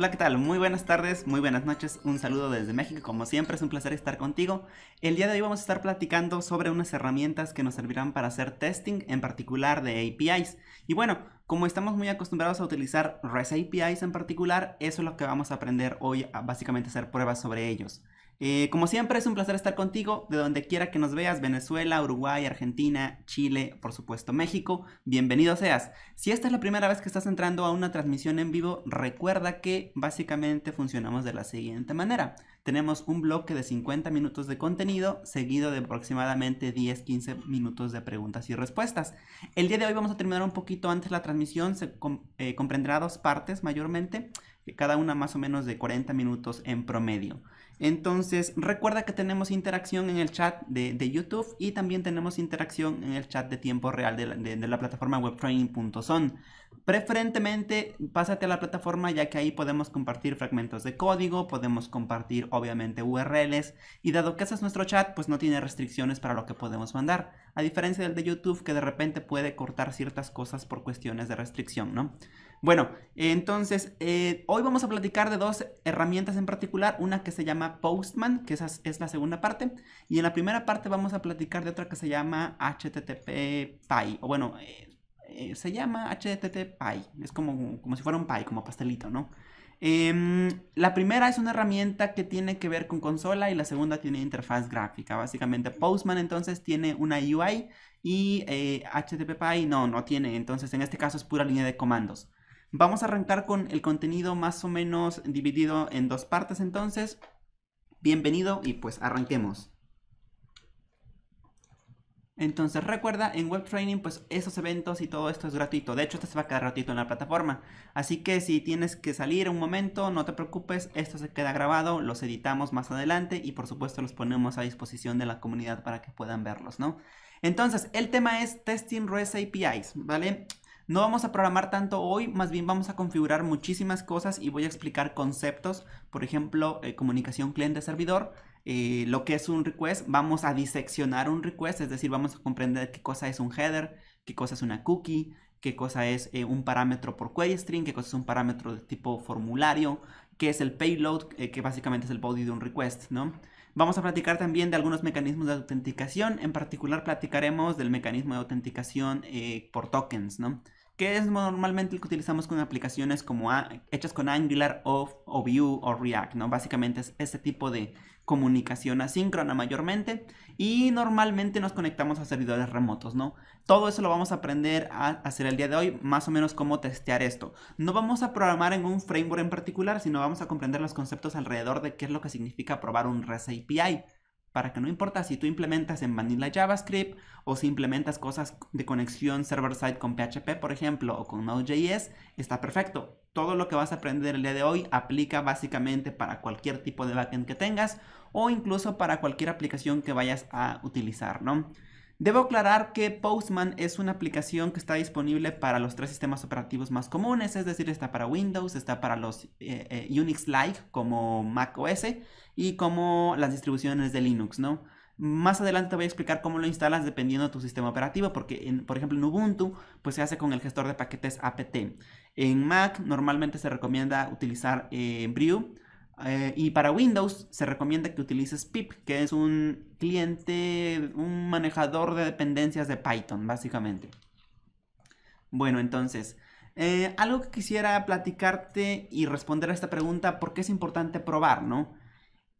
Hola, ¿qué tal? Muy buenas tardes, muy buenas noches. Un saludo desde México. Como siempre, es un placer estar contigo. El día de hoy vamos a estar platicando sobre unas herramientas que nos servirán para hacer testing, en particular de APIs. Y bueno, como estamos muy acostumbrados a utilizar REST APIs en particular, eso es lo que vamos a aprender hoy, a básicamente hacer pruebas sobre ellos. Eh, como siempre, es un placer estar contigo, de donde quiera que nos veas, Venezuela, Uruguay, Argentina, Chile, por supuesto México, bienvenido seas. Si esta es la primera vez que estás entrando a una transmisión en vivo, recuerda que básicamente funcionamos de la siguiente manera. Tenemos un bloque de 50 minutos de contenido, seguido de aproximadamente 10-15 minutos de preguntas y respuestas. El día de hoy vamos a terminar un poquito antes la transmisión, se eh, comprenderá dos partes mayormente, eh, cada una más o menos de 40 minutos en promedio. Entonces, recuerda que tenemos interacción en el chat de, YouTube y también tenemos interacción en el chat de tiempo real de la, la plataforma webtraining.son. Preferentemente, pásate a la plataforma ya que ahí podemos compartir fragmentos de código, podemos compartir obviamente URLs y dado que ese es nuestro chat, pues no tiene restricciones para lo que podemos mandar. A diferencia del de YouTube que de repente puede cortar ciertas cosas por cuestiones de restricción, ¿no? Bueno, entonces, eh, hoy vamos a platicar de dos herramientas en particular, una que se llama Postman, que esa es la segunda parte, y en la primera parte vamos a platicar de otra que se llama HTTP o bueno, eh, eh, se llama HTTP es como, como si fuera un pie, como pastelito, ¿no? Em, la primera es una herramienta que tiene que ver con consola y la segunda tiene interfaz gráfica. Básicamente Postman entonces tiene una UI y HTTP no, no tiene. Entonces en este caso es pura línea de comandos. Vamos a arrancar con el contenido más o menos dividido en dos partes entonces. Bienvenido y pues arranquemos. Entonces recuerda, en Web Training pues esos eventos y todo esto es gratuito. De hecho, esto se va a quedar gratuito en la plataforma. Así que si tienes que salir un momento, no te preocupes, esto se queda grabado, los editamos más adelante y por supuesto los ponemos a disposición de la comunidad para que puedan verlos, ¿no? Entonces, el tema es Testing REST APIs, ¿vale? No vamos a programar tanto hoy, más bien vamos a configurar muchísimas cosas y voy a explicar conceptos, por ejemplo, eh, comunicación cliente-servidor, eh, lo que es un request, vamos a diseccionar un request, es decir, vamos a comprender qué cosa es un header, qué cosa es una cookie, qué cosa es eh, un parámetro por query string, qué cosa es un parámetro de tipo formulario, qué es el payload, que básicamente es el body de un request, ¿no? Vamos a platicar también de algunos mecanismos de autenticación, en particular platicaremos del mecanismo de autenticación por tokens, ¿no? que es normalmente lo que utilizamos con aplicaciones como hechas con Angular o, o Vue o React, ¿no? Básicamente es este tipo de comunicación asíncrona mayormente y normalmente nos conectamos a servidores remotos, ¿no? Todo eso lo vamos a aprender a hacer el día de hoy, más o menos cómo testear esto. No vamos a programar en un framework en particular, sino vamos a comprender los conceptos alrededor de qué es lo que significa probar un REST API para que no importa si tú implementas en vanilla JavaScript o si implementas cosas de conexión server-side con PHP, por ejemplo, o con Node.js, está perfecto. Todo lo que vas a aprender el día de hoy aplica básicamente para cualquier tipo de backend que tengas o incluso para cualquier aplicación que vayas a utilizar, ¿no? Debo aclarar que Postman es una aplicación que está disponible para los tres sistemas operativos más comunes, es decir, está para Windows, está para los eh, eh, Unix-like como Mac OS y como las distribuciones de Linux, ¿no? Más adelante te voy a explicar cómo lo instalas dependiendo de tu sistema operativo, porque por ejemplo en Ubuntu pues se hace con el gestor de paquetes apt. En Mac normalmente se recomienda utilizar eh, Brew eh, y para Windows se recomienda que utilices pip, que es un cliente, un manejador de dependencias de Python, básicamente. Bueno, entonces, eh, algo que quisiera platicarte y responder a esta pregunta, ¿por qué es importante probar, no?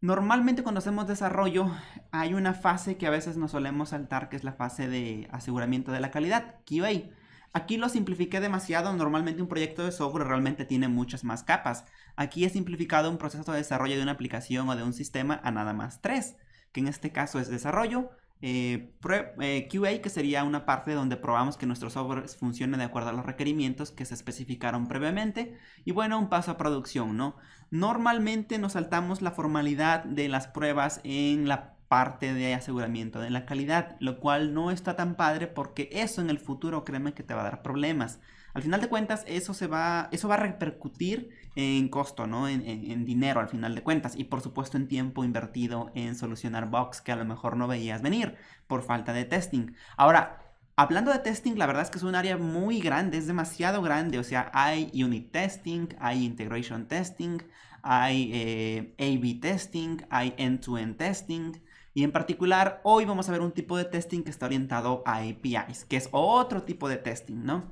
Normalmente cuando hacemos desarrollo hay una fase que a veces nos solemos saltar, que es la fase de aseguramiento de la calidad, QA. Aquí lo simplifiqué demasiado, normalmente un proyecto de software realmente tiene muchas más capas. Aquí he simplificado un proceso de desarrollo de una aplicación o de un sistema a nada más tres, que en este caso es desarrollo, eh, eh, QA, que sería una parte donde probamos que nuestro software funcione de acuerdo a los requerimientos que se especificaron previamente. Y bueno, un paso a producción, ¿no? Normalmente nos saltamos la formalidad de las pruebas en la parte de aseguramiento de la calidad, lo cual no está tan padre porque eso en el futuro créeme que te va a dar problemas. Al final de cuentas, eso se va, eso va a repercutir en costo, ¿no? En, dinero al final de cuentas. Y por supuesto en tiempo invertido en solucionar bugs que a lo mejor no veías venir por falta de testing. Ahora, hablando de testing, la verdad es que es un área muy grande, es demasiado grande. O sea, hay unit testing, hay integration testing, hay eh, A-B testing, hay end to -end testing y en particular, hoy vamos a ver un tipo de testing que está orientado a APIs, que es otro tipo de testing, ¿no?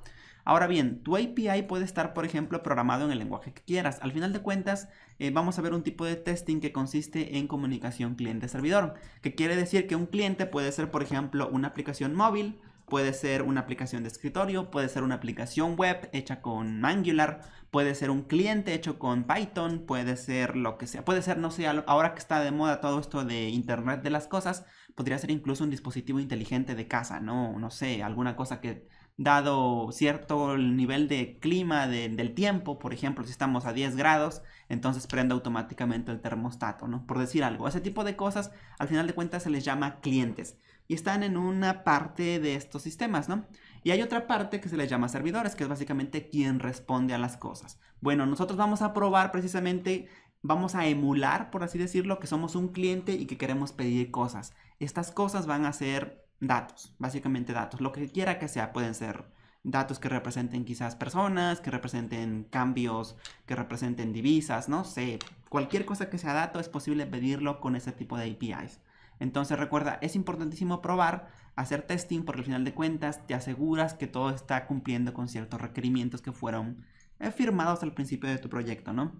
Ahora bien, tu API puede estar, por ejemplo, programado en el lenguaje que quieras. Al final de cuentas, eh, vamos a ver un tipo de testing que consiste en comunicación cliente-servidor, que quiere decir que un cliente puede ser, por ejemplo, una aplicación móvil, puede ser una aplicación de escritorio, puede ser una aplicación web hecha con Angular, puede ser un cliente hecho con Python, puede ser lo que sea, puede ser, no sé, ahora que está de moda todo esto de Internet de las Cosas, podría ser incluso un dispositivo inteligente de casa, ¿no? No sé, alguna cosa que dado cierto nivel de clima del tiempo, por ejemplo, si estamos a 10 grados, entonces prende automáticamente el termostato, ¿no? Por decir algo, ese tipo de cosas al final de cuentas se les llama clientes y están en una parte de estos sistemas, ¿no? Y hay otra parte que se les llama servidores, que es básicamente quien responde a las cosas. Bueno, nosotros vamos a probar precisamente, vamos a emular, por así decirlo, que somos un cliente y que queremos pedir cosas. Estas cosas van a ser datos, básicamente datos, lo que quiera que sea, pueden ser datos que representen quizás personas, que representen cambios, que representen divisas, no sé, cualquier cosa que sea dato es posible pedirlo con ese tipo de APIs. Entonces recuerda, es importantísimo probar, hacer testing, porque al final de cuentas te aseguras que todo está cumpliendo con ciertos requerimientos que fueron eh, firmados al principio de tu proyecto, ¿no?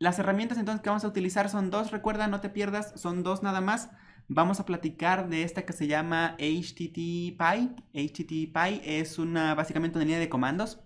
las herramientas entonces que vamos a utilizar son dos, recuerda, no te pierdas, son dos nada más. Vamos a platicar de esta que se llama HTTPy. HTTPy es una, básicamente una línea de comandos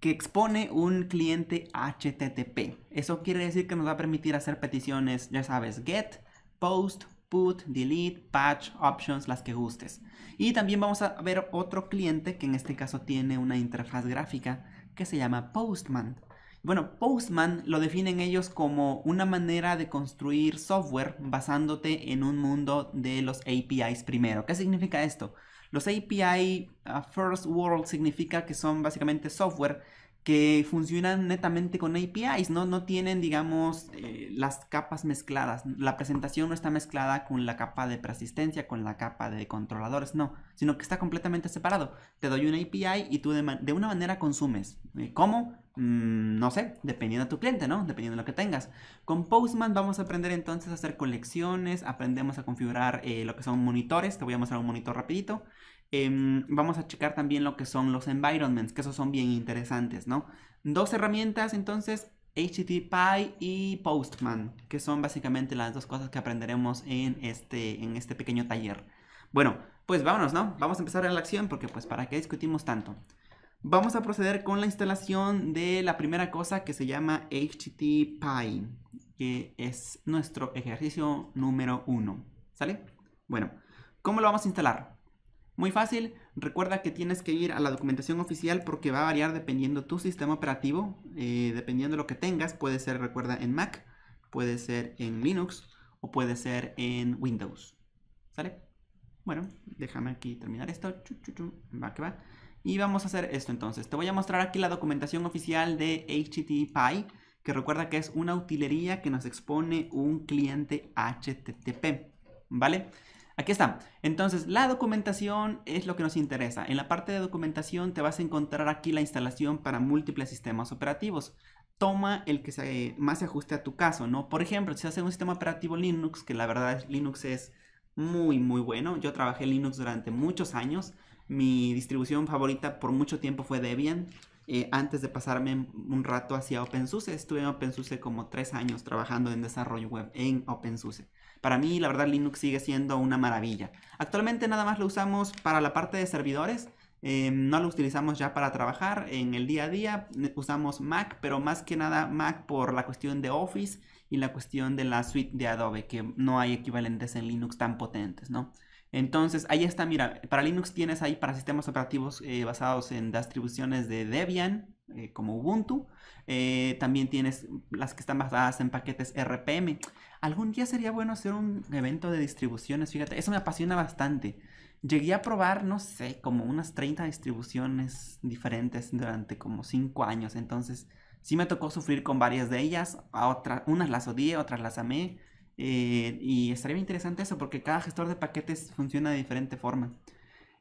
que expone un cliente HTTP. Eso quiere decir que nos va a permitir hacer peticiones, ya sabes, get, post, put, delete, patch, options, las que gustes. Y también vamos a ver otro cliente que en este caso tiene una interfaz gráfica que se llama Postman. Bueno, Postman lo definen ellos como una manera de construir software basándote en un mundo de los APIs primero. ¿Qué significa esto? Los API uh, First World significa que son básicamente software que funcionan netamente con APIs, no, no tienen, digamos, eh, las capas mezcladas. La presentación no está mezclada con la capa de persistencia, con la capa de controladores, no, sino que está completamente separado. Te doy una API y tú de, una manera consumes. Eh, ¿Cómo? Mm, no sé, dependiendo de tu cliente, ¿no? Dependiendo de lo que tengas. Con Postman vamos a aprender entonces a hacer colecciones, aprendemos a configurar eh, lo que son monitores, te voy a mostrar un monitor rapidito. Em, vamos a checar también lo que son los environments, que esos son bien interesantes, ¿no? Dos herramientas, entonces, HTTPy y Postman, que son básicamente las dos cosas que aprenderemos en este, en este pequeño taller. Bueno, pues vámonos, ¿no? Vamos a empezar en la acción porque, pues, ¿para qué discutimos tanto? Vamos a proceder con la instalación de la primera cosa que se llama HTTPy, que es nuestro ejercicio número uno, ¿sale? Bueno, ¿cómo lo vamos a instalar? Muy fácil, recuerda que tienes que ir a la documentación oficial porque va a variar dependiendo tu sistema operativo, eh, dependiendo lo que tengas, puede ser, recuerda, en Mac, puede ser en Linux o puede ser en Windows. ¿Sale? Bueno, déjame aquí terminar esto. Va que va. Y vamos a hacer esto entonces. Te voy a mostrar aquí la documentación oficial de HTTPI, que recuerda que es una utilería que nos expone un cliente HTTP. ¿Vale? Aquí está. Entonces, la documentación es lo que nos interesa. En la parte de documentación te vas a encontrar aquí la instalación para múltiples sistemas operativos. Toma el que más se ajuste a tu caso, ¿no? Por ejemplo, si hace un sistema operativo Linux, que la verdad es Linux es muy, muy bueno. Yo trabajé en Linux durante muchos años. Mi distribución favorita por mucho tiempo fue Debian. Eh, antes de pasarme un rato hacia OpenSUSE, estuve en OpenSUSE como tres años trabajando en desarrollo web en OpenSUSE. Para mí, la verdad, Linux sigue siendo una maravilla. Actualmente nada más lo usamos para la parte de servidores. Em, no lo utilizamos ya para trabajar en el día a día. Usamos Mac, pero más que nada Mac por la cuestión de Office y la cuestión de la suite de Adobe, que no hay equivalentes en Linux tan potentes, ¿no? Entonces, ahí está, mira, para Linux tienes ahí para sistemas operativos eh, basados en distribuciones de Debian, eh, como Ubuntu. Eh, también tienes las que están basadas en paquetes RPM. Algún día sería bueno hacer un evento de distribuciones, fíjate, eso me apasiona bastante. Llegué a probar, no sé, como unas 30 distribuciones diferentes durante como 5 años, entonces sí me tocó sufrir con varias de ellas, a otras, unas las odié, otras las amé, eh, y estaría interesante eso porque cada gestor de paquetes funciona de diferente forma.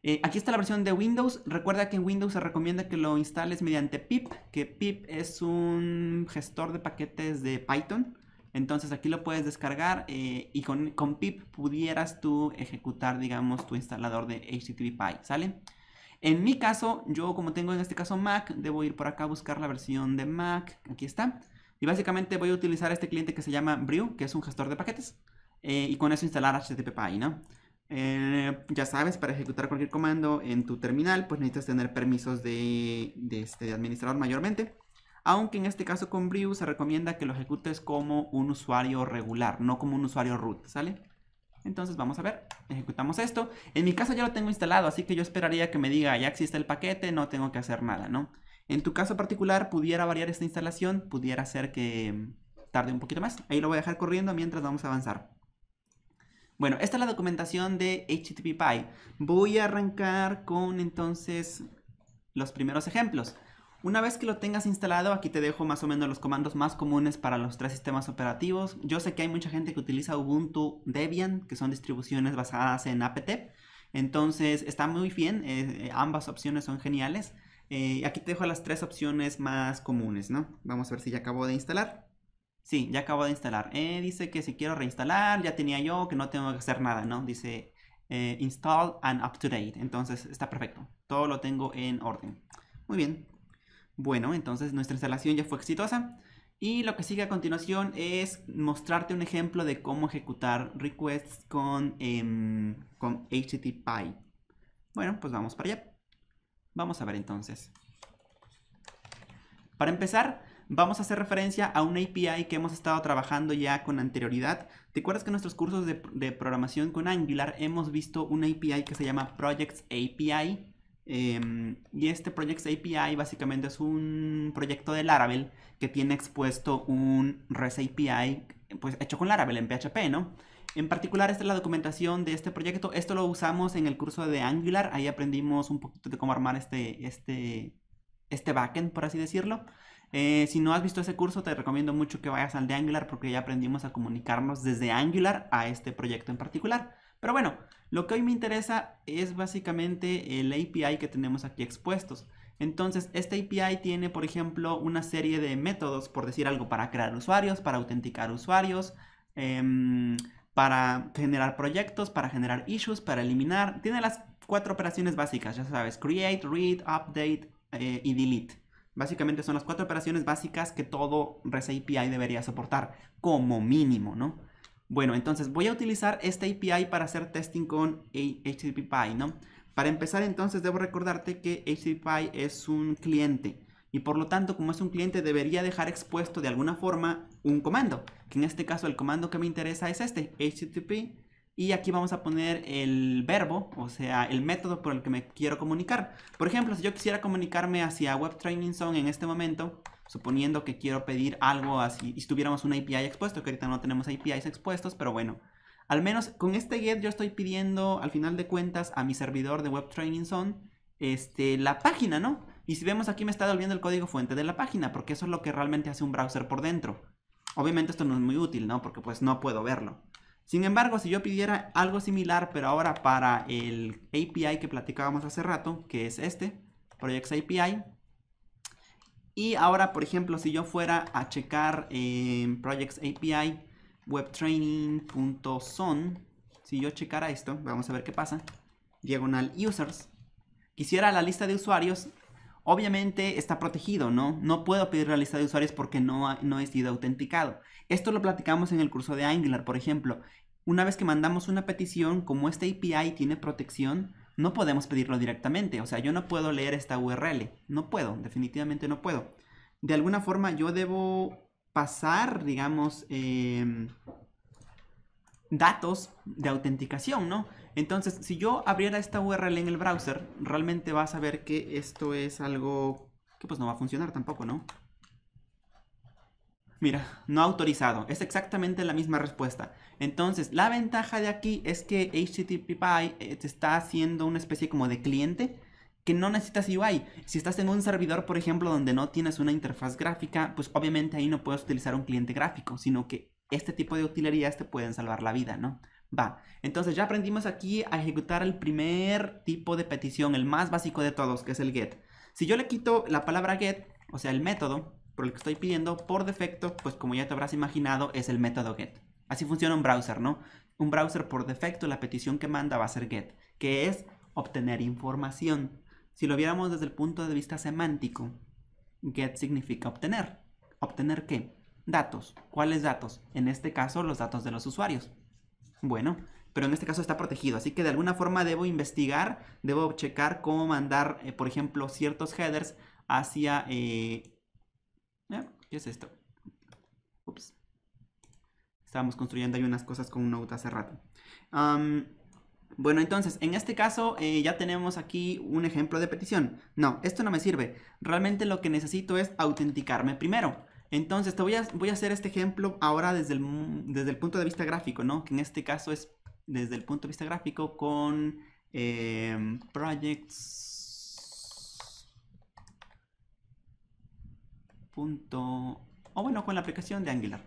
Eh, aquí está la versión de Windows. Recuerda que en Windows se recomienda que lo instales mediante pip, que pip es un gestor de paquetes de Python. Entonces aquí lo puedes descargar eh, y con, con, pip pudieras tú ejecutar, digamos, tu instalador de HTTP ¿sale? En mi caso, yo como tengo en este caso Mac, debo ir por acá a buscar la versión de Mac, aquí está. Y básicamente voy a utilizar este cliente que se llama Brew, que es un gestor de paquetes, eh, y con eso instalar HTTP ¿no? Eh, ya sabes, para ejecutar cualquier comando en tu terminal, pues necesitas tener permisos de, este, administrador mayormente aunque en este caso con Brew se recomienda que lo ejecutes como un usuario regular, no como un usuario root, ¿sale? Entonces vamos a ver, ejecutamos esto. En mi caso ya lo tengo instalado, así que yo esperaría que me diga ya existe el paquete, no tengo que hacer nada, ¿no? En tu caso particular pudiera variar esta instalación, pudiera ser que mm, tarde un poquito más. Ahí lo voy a dejar corriendo mientras vamos a avanzar. Bueno, esta es la documentación de HTTP Voy a arrancar con entonces los primeros ejemplos. Una vez que lo tengas instalado, aquí te dejo más o menos los comandos más comunes para los tres sistemas operativos. Yo sé que hay mucha gente que utiliza Ubuntu Debian, que son distribuciones basadas en apt. Entonces está muy bien, eh, ambas opciones son geniales. Eh, aquí te dejo las tres opciones más comunes, ¿no? Vamos a ver si ya acabo de instalar. Sí, ya acabo de instalar. Eh, dice que si quiero reinstalar, ya tenía yo, que no tengo que hacer nada, ¿no? Dice install and up to date. Entonces está perfecto. Todo lo tengo en orden. Muy bien, bueno, entonces nuestra instalación ya fue exitosa. Y lo que sigue a continuación es mostrarte un ejemplo de cómo ejecutar requests con, em, con HTTP. Bueno, pues vamos para allá. Vamos a ver entonces. Para empezar, vamos a hacer referencia a una API que hemos estado trabajando ya con anterioridad. ¿Te acuerdas que en nuestros cursos de, de programación con Angular hemos visto una API que se llama Projects API? Em, y este Projects API básicamente es un proyecto de Laravel que tiene expuesto un REST API pues, hecho con Laravel en PHP, ¿no? En particular, esta es la documentación de este proyecto. Esto lo usamos en el curso de Angular. Ahí aprendimos un poquito de cómo armar este, este, este backend, por así decirlo. Eh, si no has visto ese curso, te recomiendo mucho que vayas al de Angular porque ya aprendimos a comunicarnos desde Angular a este proyecto en particular. Pero bueno, lo que hoy me interesa es básicamente el API que tenemos aquí expuestos. Entonces, este API tiene, por ejemplo, una serie de métodos, por decir algo, para crear usuarios, para autenticar usuarios, em, para generar proyectos, para generar issues, para eliminar. Tiene las cuatro operaciones básicas, ya sabes, create, read, update eh, y delete. Básicamente son las cuatro operaciones básicas que todo REST API debería soportar, como mínimo, ¿no? Bueno, entonces voy a utilizar esta API para hacer testing con HTTP ¿no? Para empezar entonces debo recordarte que HTTP es un cliente y por lo tanto como es un cliente debería dejar expuesto de alguna forma un comando, que en este caso el comando que me interesa es este, HTTP y aquí vamos a poner el verbo, o sea, el método por el que me quiero comunicar. Por ejemplo, si yo quisiera comunicarme hacia Web Training Zone en este momento, suponiendo que quiero pedir algo así, y si tuviéramos una API expuesto, que ahorita no tenemos APIs expuestos, pero bueno, al menos con este get yo estoy pidiendo al final de cuentas a mi servidor de Web Training Zone este, la página, ¿no? Y si vemos aquí me está devolviendo el código fuente de la página, porque eso es lo que realmente hace un browser por dentro. Obviamente esto no es muy útil, ¿no? Porque pues no puedo verlo. Sin embargo, si yo pidiera algo similar, pero ahora para el API que platicábamos hace rato, que es este, Projects API, y ahora, por ejemplo, si yo fuera a checar en em, Projects API si yo checara esto, vamos a ver qué pasa, diagonal users, quisiera la lista de usuarios, obviamente está protegido, ¿no? No puedo pedir la lista de usuarios porque no, no he sido autenticado. Esto lo platicamos en el curso de Angular, por ejemplo. Una vez que mandamos una petición, como esta API tiene protección, no podemos pedirlo directamente. O sea, yo no puedo leer esta URL. No puedo, definitivamente no puedo. De alguna forma yo debo pasar, digamos, em, datos de autenticación, ¿no? Entonces, si yo abriera esta URL en el browser, realmente vas a ver que esto es algo que pues no va a funcionar tampoco, ¿no? Mira, no autorizado. Es exactamente la misma respuesta. Entonces, la ventaja de aquí es que HTTP eh, te está haciendo una especie como de cliente que no necesitas UI. Si estás en un servidor, por ejemplo, donde no tienes una interfaz gráfica, pues obviamente ahí no puedes utilizar un cliente gráfico, sino que este tipo de utilerías te pueden salvar la vida, ¿no? Va, entonces ya aprendimos aquí a ejecutar el primer tipo de petición, el más básico de todos, que es el get. Si yo le quito la palabra get, o sea, el método, pero lo que estoy pidiendo, por defecto, pues como ya te habrás imaginado, es el método get. Así funciona un browser, ¿no? Un browser por defecto, la petición que manda va a ser get, que es obtener información. Si lo viéramos desde el punto de vista semántico, get significa obtener. ¿Obtener qué? Datos. ¿Cuáles datos? En este caso, los datos de los usuarios. Bueno, pero en este caso está protegido. Así que de alguna forma debo investigar, debo checar cómo mandar, eh, por ejemplo, ciertos headers hacia eh, ¿Qué es esto? Ups. Estábamos construyendo ahí unas cosas con un Node hace rato. bueno, entonces, en este caso eh, ya tenemos aquí un ejemplo de petición. No, esto no me sirve. Realmente lo que necesito es autenticarme primero. Entonces, te voy a, hacer este ejemplo ahora desde el, desde el punto de vista gráfico, ¿no? Que en este caso es desde el punto de vista gráfico con eh, projects punto, o bueno, con la aplicación de Angular.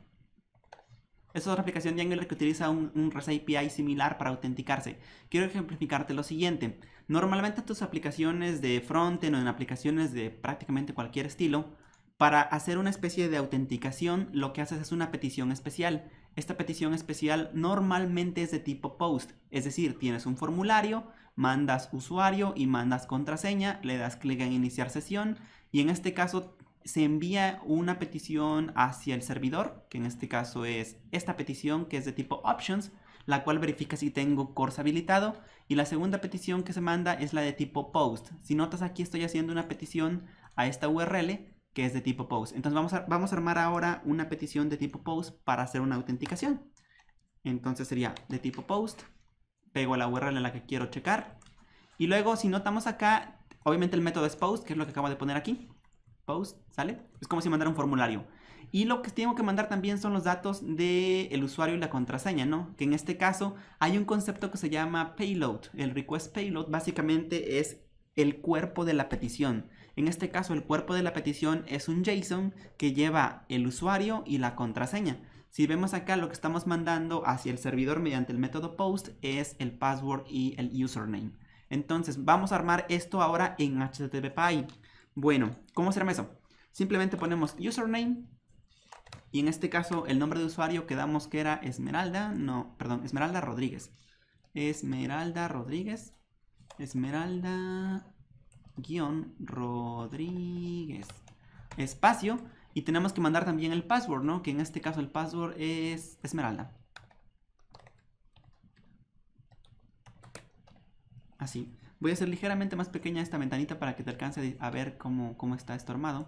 Es otra aplicación de Angular que utiliza un, un, REST API similar para autenticarse. Quiero ejemplificarte lo siguiente. Normalmente tus aplicaciones de frontend o en aplicaciones de prácticamente cualquier estilo, para hacer una especie de autenticación, lo que haces es una petición especial. Esta petición especial normalmente es de tipo post, es decir, tienes un formulario, mandas usuario y mandas contraseña, le das clic en iniciar sesión y en este caso se envía una petición hacia el servidor, que en este caso es esta petición que es de tipo options, la cual verifica si tengo course habilitado. Y la segunda petición que se manda es la de tipo post. Si notas aquí estoy haciendo una petición a esta URL que es de tipo post. Entonces vamos a, vamos a armar ahora una petición de tipo post para hacer una autenticación. Entonces sería de tipo post, pego la URL en la que quiero checar. Y luego si notamos acá, obviamente el método es post, que es lo que acabo de poner aquí post, ¿sale? Es como si mandara un formulario. Y lo que tengo que mandar también son los datos del el usuario y la contraseña, ¿no? Que en este caso hay un concepto que se llama payload. El request payload básicamente es el cuerpo de la petición. En este caso el cuerpo de la petición es un JSON que lleva el usuario y la contraseña. Si vemos acá lo que estamos mandando hacia el servidor mediante el método post es el password y el username. Entonces vamos a armar esto ahora en HTTP bueno, ¿cómo hacerme eso? Simplemente ponemos username y en este caso el nombre de usuario que damos que era Esmeralda, no, perdón, Esmeralda Rodríguez. Esmeralda Rodríguez, Esmeralda guión Rodríguez, espacio, y tenemos que mandar también el password, ¿no? Que en este caso el password es Esmeralda. Así. Voy a hacer ligeramente más pequeña esta ventanita para que te alcance a ver cómo, cómo está armado.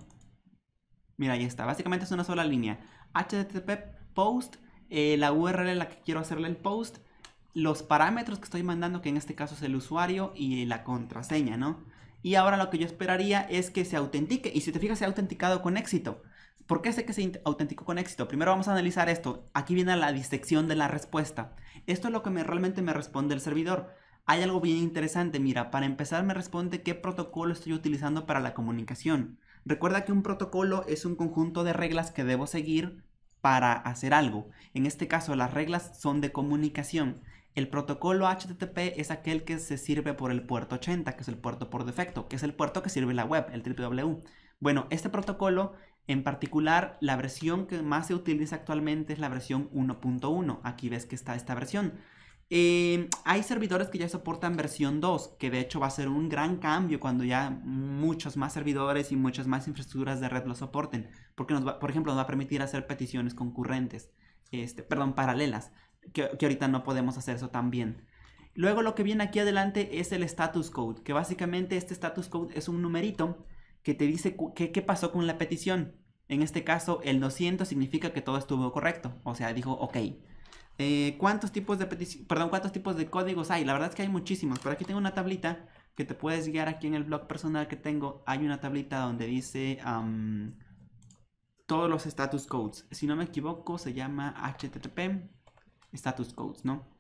Mira, ahí está. Básicamente es una sola línea. HTTP post, eh, la URL a la que quiero hacerle el post, los parámetros que estoy mandando, que en este caso es el usuario y la contraseña, ¿no? Y ahora lo que yo esperaría es que se autentique. Y si te fijas, se ha autenticado con éxito. ¿Por qué sé que se autenticó con éxito? Primero vamos a analizar esto. Aquí viene la disección de la respuesta. Esto es lo que realmente me responde el servidor hay algo bien interesante. Mira, para empezar me responde qué protocolo estoy utilizando para la comunicación. Recuerda que un protocolo es un conjunto de reglas que debo seguir para hacer algo. En este caso, las reglas son de comunicación. El protocolo HTTP es aquel que se sirve por el puerto 80, que es el puerto por defecto, que es el puerto que sirve la web, el www. Bueno, este protocolo en particular, la versión que más se utiliza actualmente es la versión 1.1. Aquí ves que está esta versión. Em, hay servidores que ya soportan versión 2, que de hecho va a ser un gran cambio cuando ya muchos más servidores y muchas más infraestructuras de red lo soporten, porque nos por ejemplo nos va a permitir hacer peticiones concurrentes, este, perdón, paralelas, que, ahorita no podemos hacer eso tan bien Luego lo que viene aquí adelante es el status code, que básicamente este status code es un numerito que te dice qué pasó con la petición. En este caso, el 200 significa que todo estuvo correcto, o sea, dijo, ok, eh, ¿cuántos, tipos de perdón, ¿Cuántos tipos de códigos hay? La verdad es que hay muchísimos, Por aquí tengo una tablita que te puedes guiar aquí en el blog personal que tengo. Hay una tablita donde dice todos los status codes. Si no me equivoco, se llama HTTP status codes, ¿no?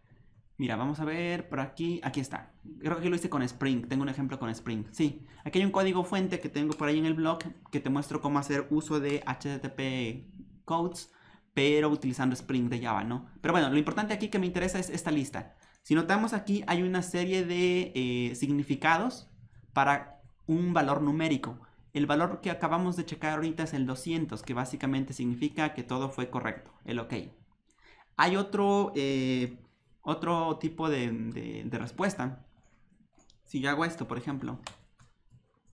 Mira, vamos a ver por aquí. Aquí está. Creo que lo hice con Spring. Tengo un ejemplo con Spring. Sí, aquí hay un código fuente que tengo por ahí en el blog que te muestro cómo hacer uso de HTTP codes pero utilizando Spring de Java, ¿no? Pero bueno, lo importante aquí que me interesa es esta lista. Si notamos aquí hay una serie de eh, significados para un valor numérico. El valor que acabamos de checar ahorita es el 200, que básicamente significa que todo fue correcto, el OK. Hay otro, eh, otro tipo de, de respuesta. Si yo hago esto, por ejemplo,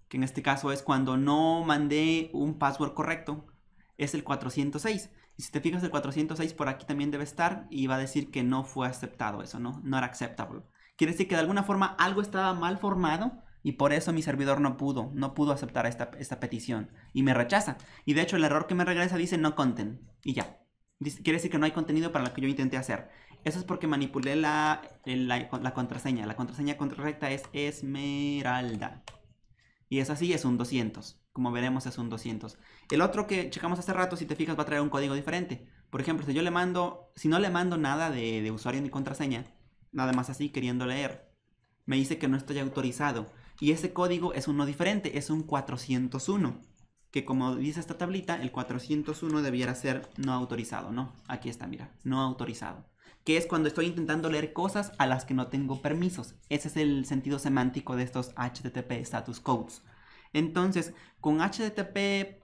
que en este caso es cuando no mandé un password correcto, es el 406 si te fijas, el 406 por aquí también debe estar y va a decir que no fue aceptado eso, ¿no? era acceptable. Quiere decir que de alguna forma algo estaba mal formado y por eso mi servidor no pudo, no pudo aceptar esta, petición y me rechaza. Y de hecho el error que me regresa dice no content y ya. Quiere decir que no hay contenido para lo que yo intenté hacer. Eso es porque manipulé la, contraseña. La contraseña correcta es Esmeralda. Y es así es un 200. Como veremos es un 200. El otro que checamos hace rato, si te fijas, va a traer un código diferente. Por ejemplo, si yo le mando, si no le mando nada de, usuario ni contraseña, nada más así queriendo leer, me dice que no estoy autorizado. Y ese código es uno diferente, es un 401. Que como dice esta tablita, el 401 debiera ser no autorizado, ¿no? Aquí está, mira, no autorizado. Que es cuando estoy intentando leer cosas a las que no tengo permisos. Ese es el sentido semántico de estos HTTP status codes. Entonces, con HTTP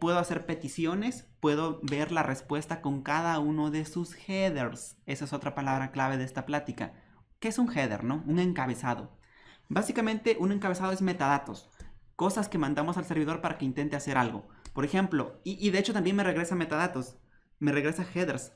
puedo hacer peticiones, puedo ver la respuesta con cada uno de sus headers. Esa es otra palabra clave de esta plática. ¿Qué es un header, no? Un encabezado. Básicamente, un encabezado es metadatos, cosas que mandamos al servidor para que intente hacer algo. Por ejemplo, y, y de hecho también me regresa metadatos, me regresa headers.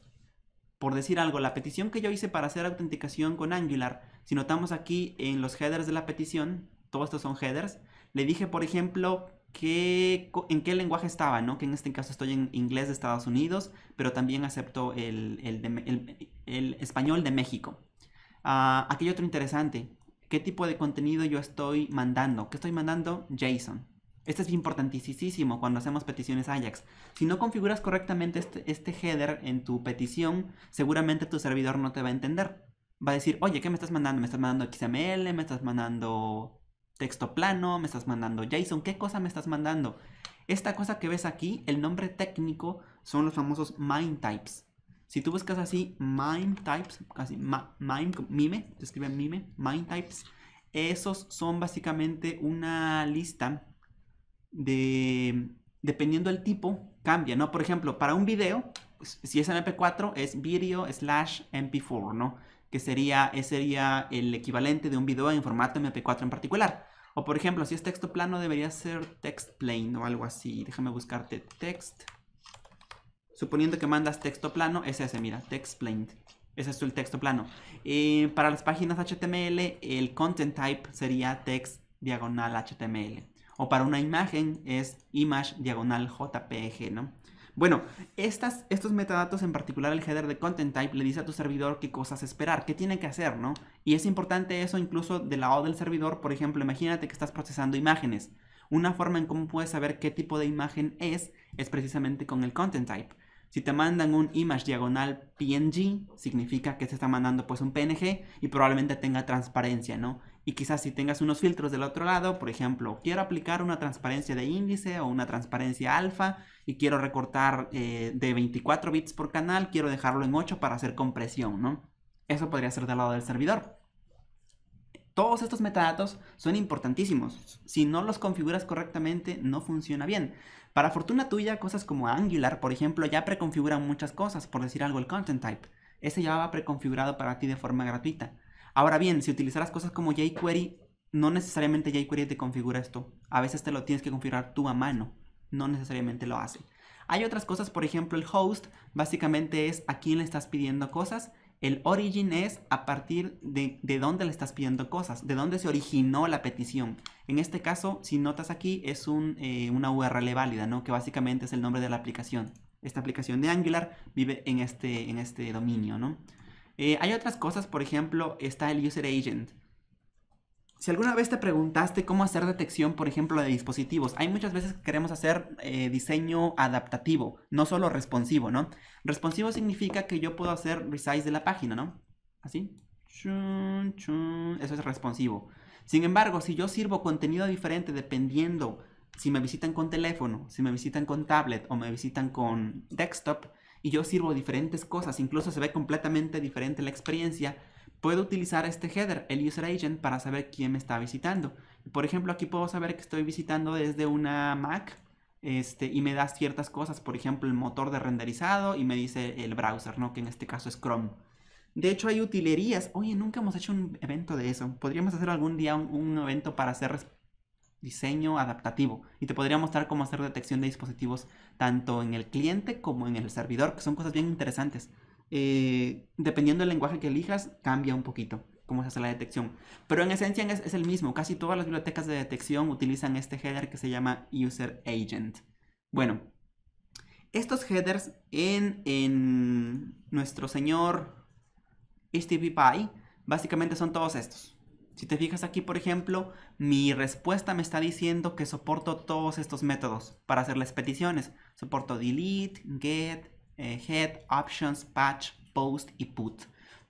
Por decir algo, la petición que yo hice para hacer autenticación con Angular, si notamos aquí en los headers de la petición, todos estos son headers, le dije, por ejemplo, que, en qué lenguaje estaba, ¿no? Que en este caso estoy en inglés de Estados Unidos, pero también acepto el, el, español de México. Ah, aquí hay otro interesante. ¿Qué tipo de contenido yo estoy mandando? ¿Qué estoy mandando? JSON. Este es importantísimo cuando hacemos peticiones Ajax. Si no configuras correctamente este, este header en tu petición, seguramente tu servidor no te va a entender. Va a decir, oye, ¿qué me estás mandando? ¿Me estás mandando XML? ¿Me estás mandando texto plano, me estás mandando JSON, ¿qué cosa me estás mandando? Esta cosa que ves aquí, el nombre técnico son los famosos MIME types. Si tú buscas así MIME types, casi MIME, MIME, se escribe MIME, MIME types, esos son básicamente una lista de, dependiendo del tipo, cambia, ¿no? Por ejemplo, para un video, pues, si es MP4 es video slash MP4, ¿no? que sería, ese eh, sería el equivalente de un video en formato MP4 en particular. O por ejemplo, si es texto plano debería ser text plain o algo así. Déjame buscarte text. Suponiendo que mandas texto plano, es mira, text plain. Ese es el texto plano. Eh, para las páginas HTML, el content type sería text diagonal HTML. O para una imagen es image diagonal JPG, ¿no? Bueno, estos metadatos, en particular el header de content type, le dice a tu servidor qué cosas esperar, qué tiene que hacer, ¿no? Y es importante eso incluso del lado del servidor, por ejemplo, imagínate que estás procesando imágenes. Una forma en cómo puedes saber qué tipo de imagen es es precisamente con el content type. Si te mandan un image diagonal PNG, significa que te está mandando pues un PNG y probablemente tenga transparencia, ¿no? Y quizás si tengas unos filtros del otro lado, por ejemplo, quiero aplicar una transparencia de índice o una transparencia alfa y quiero recortar eh, de 24 bits por canal, quiero dejarlo en 8 para hacer compresión, ¿no? Eso podría ser del lado del servidor. Todos estos metadatos son importantísimos. Si no los configuras correctamente, no funciona bien. Para fortuna tuya, cosas como Angular, por ejemplo, ya preconfiguran muchas cosas, por decir algo, el content type. Ese ya va preconfigurado para ti de forma gratuita. Ahora bien, si utilizaras cosas como jQuery, no necesariamente jQuery te configura esto. A veces te lo tienes que configurar tú a mano. No necesariamente lo hace. Hay otras cosas, por ejemplo, el host básicamente es a quién le estás pidiendo cosas. El origin es a partir de, dónde le estás pidiendo cosas, de dónde se originó la petición. En este caso, si notas aquí, es eh, una URL válida, ¿no? Que básicamente es el nombre de la aplicación. Esta aplicación de Angular vive en este, en este dominio, ¿no? Eh, hay otras cosas, por ejemplo, está el User Agent. Si alguna vez te preguntaste cómo hacer detección, por ejemplo, de dispositivos, hay muchas veces que queremos hacer eh, diseño adaptativo, no solo responsivo, ¿no? Responsivo significa que yo puedo hacer resize de la página, ¿no? Así. Eso es responsivo. Sin embargo, si yo sirvo contenido diferente dependiendo si me visitan con teléfono, si me visitan con tablet o me visitan con desktop, y yo sirvo diferentes cosas, incluso se ve completamente diferente la experiencia, puedo utilizar este header, el user agent, para saber quién me está visitando. Por ejemplo, aquí puedo saber que estoy visitando desde una Mac este, y me da ciertas cosas, por ejemplo, el motor de renderizado y me dice el browser, ¿no? que en este caso es Chrome. De hecho, hay utilerías. Oye, nunca hemos hecho un evento de eso. Podríamos hacer algún día un, un evento para hacer diseño adaptativo y te podría mostrar cómo hacer detección de dispositivos tanto en el cliente como en el servidor, que son cosas bien interesantes. Eh, dependiendo del lenguaje que elijas, cambia un poquito cómo se hace la detección. Pero en esencia es, el mismo. Casi todas las bibliotecas de detección utilizan este header que se llama user agent. Bueno, estos headers en, nuestro señor HTTP pi básicamente son todos estos. Si te fijas aquí, por ejemplo, mi respuesta me está diciendo que soporto todos estos métodos para hacerles peticiones. Soporto delete, get, eh, head, options, patch, post y put.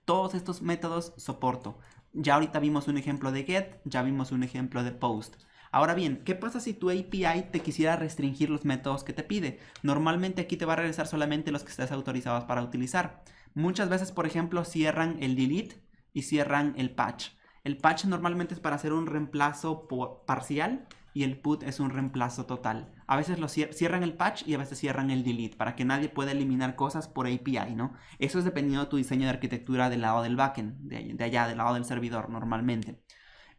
Todos estos métodos soporto. Ya ahorita vimos un ejemplo de get, ya vimos un ejemplo de post. Ahora bien, ¿qué pasa si tu API te quisiera restringir los métodos que te pide? Normalmente aquí te va a regresar solamente los que estés autorizados para utilizar. Muchas veces, por ejemplo, cierran el delete y cierran el patch. El patch normalmente es para hacer un reemplazo parcial y el put es un reemplazo total. A veces lo cierran el patch y a veces cierran el delete para que nadie pueda eliminar cosas por API, ¿no? Eso es dependiendo de tu diseño de arquitectura del lado del backend, de, allá, del lado del servidor normalmente.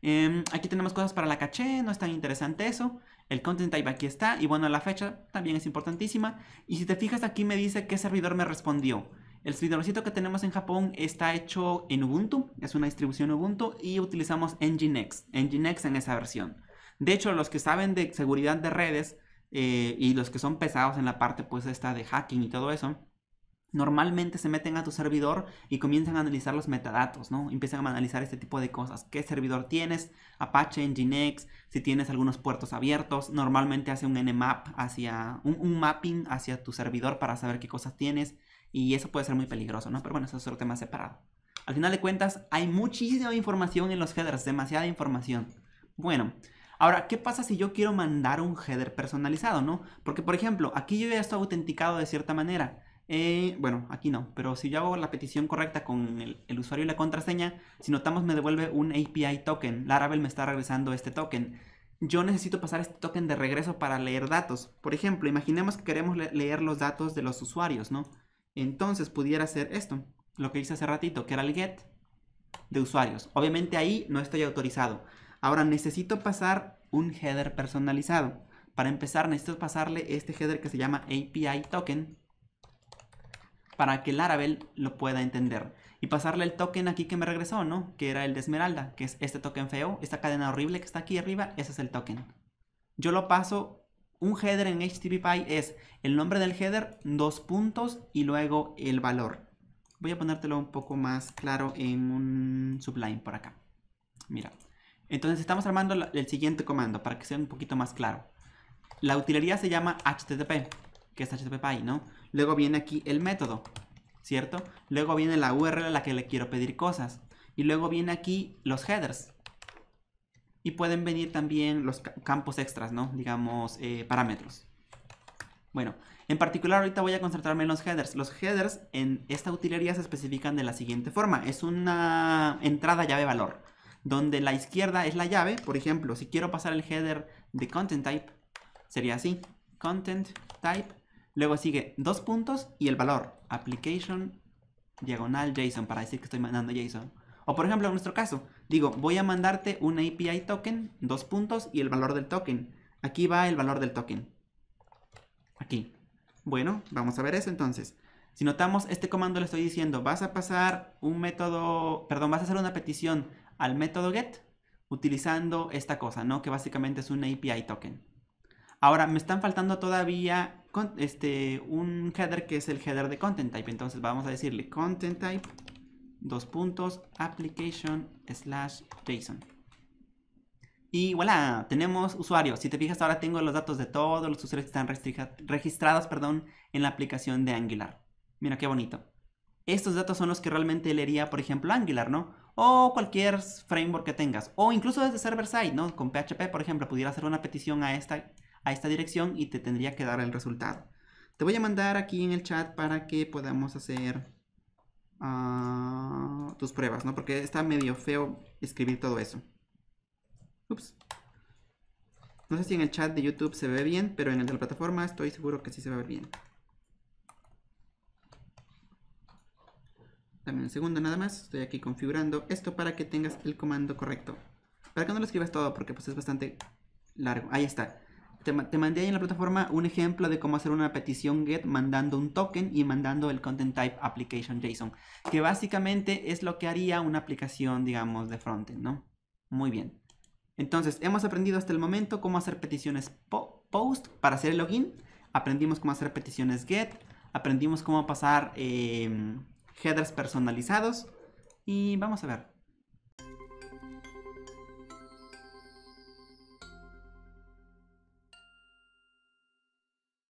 Em, aquí tenemos cosas para la caché, no es tan interesante eso. El content type aquí está y bueno, la fecha también es importantísima. Y si te fijas aquí me dice qué servidor me respondió. El servidorcito que tenemos en Japón está hecho en Ubuntu, es una distribución Ubuntu y utilizamos Nginx, Nginx en esa versión. De hecho, los que saben de seguridad de redes eh, y los que son pesados en la parte pues esta de hacking y todo eso, normalmente se meten a tu servidor y comienzan a analizar los metadatos, ¿no? Empiezan a analizar este tipo de cosas. ¿Qué servidor tienes? Apache, Nginx, si tienes algunos puertos abiertos, normalmente hace un nmap hacia un mapping hacia tu servidor para saber qué cosas tienes. Y eso puede ser muy peligroso, ¿no? Pero bueno, eso es otro tema separado. Al final de cuentas, hay muchísima información en los headers, demasiada información. Bueno, ahora, ¿qué pasa si yo quiero mandar un header personalizado, no? Porque, por ejemplo, aquí yo ya estoy autenticado de cierta manera. Eh, bueno, aquí no, pero si yo hago la petición correcta con el, usuario y la contraseña, si notamos me devuelve un API token. Laravel me está regresando este token. Yo necesito pasar este token de regreso para leer datos. Por ejemplo, imaginemos que queremos leer los datos de los usuarios, ¿no? Entonces pudiera hacer esto, lo que hice hace ratito, que era el get de usuarios. Obviamente ahí no estoy autorizado. Ahora necesito pasar un header personalizado. Para empezar necesito pasarle este header que se llama API token para que Laravel lo pueda entender. Y pasarle el token aquí que me regresó, ¿no? Que era el de Esmeralda, que es este token feo, esta cadena horrible que está aquí arriba, ese es el token. Yo lo paso un header en HTTP es el nombre del header, dos puntos y luego el valor. Voy a ponértelo un poco más claro en un sublime por acá. Mira. Entonces estamos armando el siguiente comando para que sea un poquito más claro. La utilería se llama HTTP, que es HTTP ¿no? Luego viene aquí el método, ¿cierto? Luego viene la URL a la que le quiero pedir cosas. Y luego viene aquí los headers, y pueden venir también los campos extras, ¿no? Digamos, eh, parámetros. Bueno, en particular ahorita voy a concentrarme en los headers. Los headers en esta utilería se especifican de la siguiente forma. Es una entrada llave valor, donde la izquierda es la llave. Por ejemplo, si quiero pasar el header de content type, sería así. Content type. Luego sigue dos puntos y el valor. Application diagonal JSON para decir que estoy mandando JSON. O por ejemplo, en nuestro caso, digo, voy a mandarte un API token, dos puntos y el valor del token. Aquí va el valor del token. Aquí. Bueno, vamos a ver eso entonces. Si notamos, este comando le estoy diciendo, vas a pasar un método, perdón, vas a hacer una petición al método get utilizando esta cosa, ¿no? Que básicamente es un API token. Ahora, me están faltando todavía este, un header que es el header de content type. Entonces vamos a decirle content type dos puntos, application slash JSON. Y voilà, tenemos usuarios. Si te fijas, ahora tengo los datos de todos los usuarios que están registrados perdón, en la aplicación de Angular. Mira qué bonito. Estos datos son los que realmente leería, por ejemplo, Angular, ¿no? O cualquier framework que tengas. O incluso desde server-side, ¿no? Con PHP, por ejemplo, pudiera hacer una petición a esta, a esta dirección y te tendría que dar el resultado. Te voy a mandar aquí en el chat para que podamos hacer tus pruebas, ¿no? Porque está medio feo escribir todo eso. Ups. No sé si en el chat de YouTube se ve bien, pero en el de la plataforma estoy seguro que sí se va a ver bien. Dame un segundo nada más, estoy aquí configurando esto para que tengas el comando correcto. Para que no lo escribas todo porque pues es bastante largo. Ahí está te, mandé ahí en la plataforma un ejemplo de cómo hacer una petición GET mandando un token y mandando el content type application JSON, que básicamente es lo que haría una aplicación, digamos, de frontend, ¿no? Muy bien. Entonces, hemos aprendido hasta el momento cómo hacer peticiones post para hacer el login, aprendimos cómo hacer peticiones GET, aprendimos cómo pasar em, headers personalizados y vamos a ver.